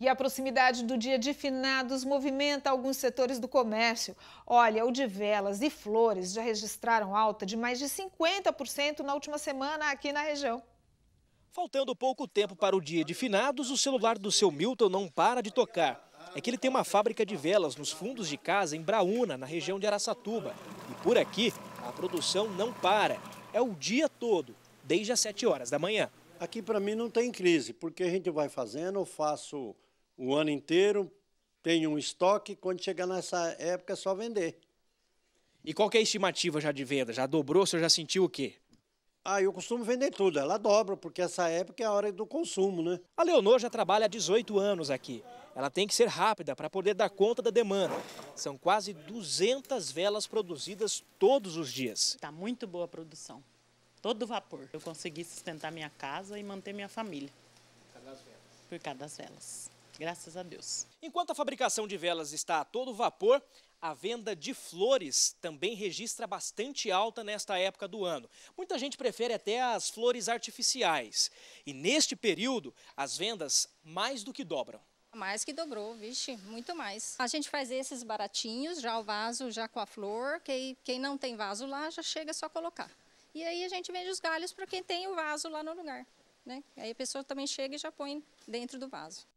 E a proximidade do dia de finados movimenta alguns setores do comércio. Olha, o de velas e flores já registraram alta de mais de 50% na última semana aqui na região. Faltando pouco tempo para o dia de finados, o celular do seu Milton não para de tocar. É que ele tem uma fábrica de velas nos fundos de casa em Braúna, na região de Araçatuba. E por aqui, a produção não para. É o dia todo, desde as 7 horas da manhã. Aqui para mim não tem crise, porque a gente vai fazendo, eu faço o ano inteiro, tem um estoque, quando chegar nessa época é só vender. E qual é a estimativa já de venda? Já dobrou? O senhor já sentiu o quê? Ah, eu costumo vender tudo, ela dobra, porque essa época é a hora do consumo, né? A Leonor já trabalha há 18 anos aqui. Ela tem que ser rápida para poder dar conta da demanda. São quase 200 velas produzidas todos os dias. Está muito boa a produção, todo vapor. Eu consegui sustentar minha casa e manter minha família. Por cada das velas. Por das velas. Graças a Deus. Enquanto a fabricação de velas está a todo vapor, a venda de flores também registra bastante alta nesta época do ano. Muita gente prefere até as flores artificiais. E neste período, as vendas mais do que dobram. Mais que dobrou, vixe, muito mais. A gente faz esses baratinhos, já o vaso, já com a flor. Quem, quem não tem vaso lá, já chega só colocar. E aí a gente vende os galhos para quem tem o vaso lá no lugar. Né? Aí a pessoa também chega e já põe dentro do vaso.